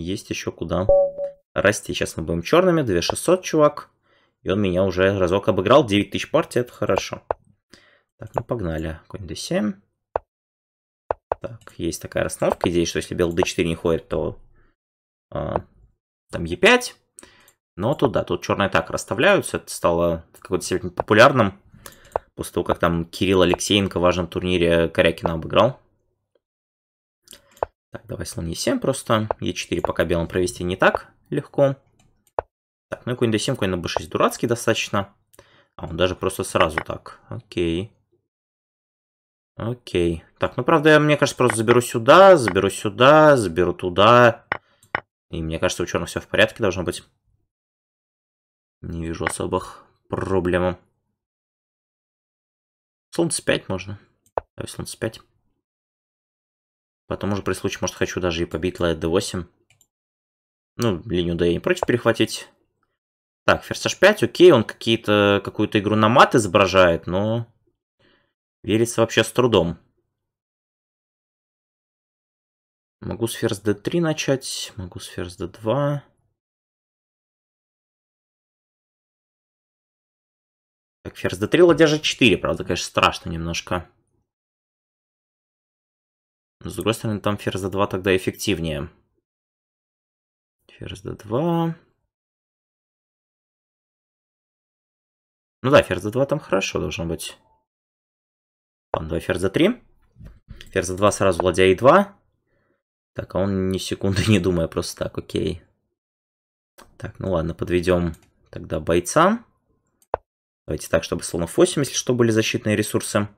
Есть еще куда расти. Сейчас мы будем черными. 2600, чувак. И он меня уже разок обыграл. 9000 партий, это хорошо. Так, ну погнали. Конь d7. Так, есть такая расстановка. Идея, что если белый d4 не ходит, то а, там e5. Но тут, да, тут черные так расставляются. Это стало в какой-то степени популярным. После того, как там Кирилл Алексеенко в важном турнире Корякина обыграл. Так, давай слон Е7 просто. Е4 пока белым провести не так легко. Так, ну и конь d7, конь на b6 дурацкий достаточно. А, он даже просто сразу так. Окей. Окей. Так, ну правда, я, мне кажется, просто заберу сюда, заберу сюда, заберу туда. И мне кажется, у черных все в порядке должно быть. Не вижу особых проблем. Солнце c5 можно. Давай солнце c5. Потом уже при случае, может, хочу даже и побить лайт d8. Ну, линию d я не против перехватить. Так, ферзь h5, окей, он какие-то какую-то игру на мат изображает, но верится вообще с трудом. Могу с ферзь d3 начать, могу с ферзь d2. Так, ферзь d3, ладья g4, правда, конечно, страшно немножко. С другой стороны, там ферзь d2 тогда эффективнее. Ферзь d2. Ну да, ферзь d2 там хорошо должен быть. Пан 2, ферзь d3. Ферзь d2 сразу ладья e2. Так, а он ни секунды не думая просто так, окей. Так, ну ладно, подведем тогда бойца. Давайте так, чтобы слонов 8, если что, были защитные ресурсы.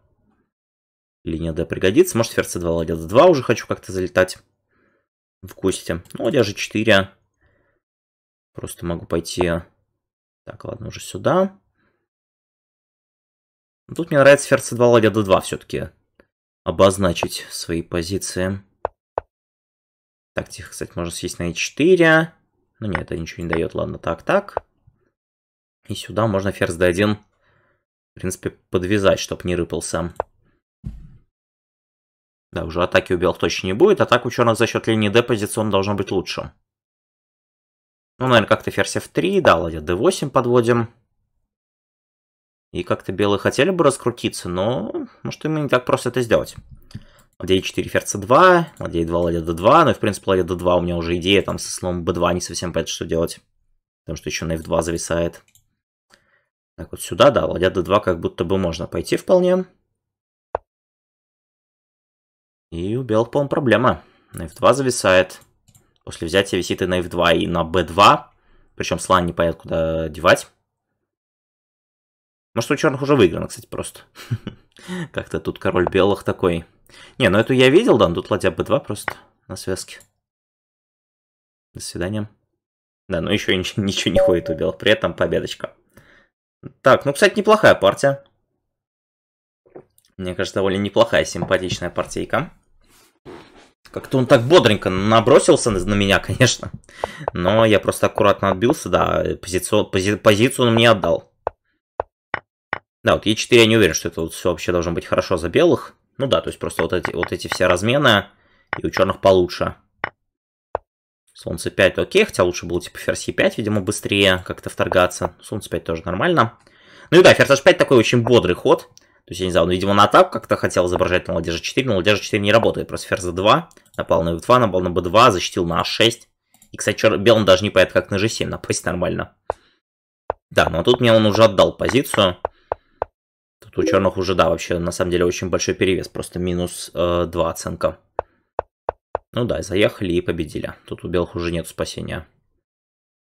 Линия D пригодится. Может, ферзь c2, ладья d2 уже хочу как-то залетать в гости. Ну, ладья g4. Просто могу пойти... Так, ладно, уже сюда. Тут мне нравится ферзь c2, ладья d2 все-таки обозначить свои позиции. Так, тихо, кстати, можно съесть на e4. Ну нет, это ничего не дает. Ладно, так, так. И сюда можно ферзь d1, в принципе, подвязать, чтобы не рыпался. Да, уже атаки у белых точно не будет. Атака у черных за счет линии D позиционно должно быть лучше. Ну, наверное, как-то ферзь f3, да, ладья d8 подводим. И как-то белые хотели бы раскрутиться, но может им не так просто это сделать. Ладья 4 ферзь c2, ладья e2, ладья d2. Ну и, в принципе, ладья d2 у меня уже идея там со слоном b2 не совсем понятно, что делать. Потому что еще на f2 зависает. Так вот сюда, да, ладья d2 как будто бы можно пойти вполне. И у белых, по-моему, проблема. На f2 зависает. После взятия висит и на f2, и на b2. Причем слон не непонятно куда девать. Может, у черных уже выиграно, кстати, просто. Как-то тут король белых такой. Не, ну эту я видел, да, но тут ладья b2 просто на связке. До свидания. Да, ну еще ничего, ничего не ходит у белых, при этом победочка. Так, ну, кстати, неплохая партия. Мне кажется, довольно неплохая, симпатичная партийка. Как-то он так бодренько набросился на меня, конечно. Но я просто аккуратно отбился, да. Э, позицию, пози, позицию он мне отдал. Да, вот Е4 я не уверен, что это вот все вообще должно быть хорошо за белых. Ну да, то есть просто вот эти, вот эти все размены. И у черных получше. Солнце 5 окей, хотя лучше было типа ферзь Е5, видимо, быстрее как-то вторгаться. Солнце 5 тоже нормально. Ну и да, ферзь H5 такой очень бодрый ход. То есть, я не знаю, он, видимо, на атаку как-то хотел изображать на ладеже 4, но ладежа 4 не работает. Просто ферзь за 2 напал на f2, напал на b2, защитил на a6. А и, кстати, чер... белым даже не поет как на g7, напасть нормально. Да, но ну, а тут мне он уже отдал позицию. Тут у черных уже, да, вообще, на самом деле, очень большой перевес. Просто минус э, 2 оценка. Ну да, заехали и победили. Тут у белых уже нет спасения.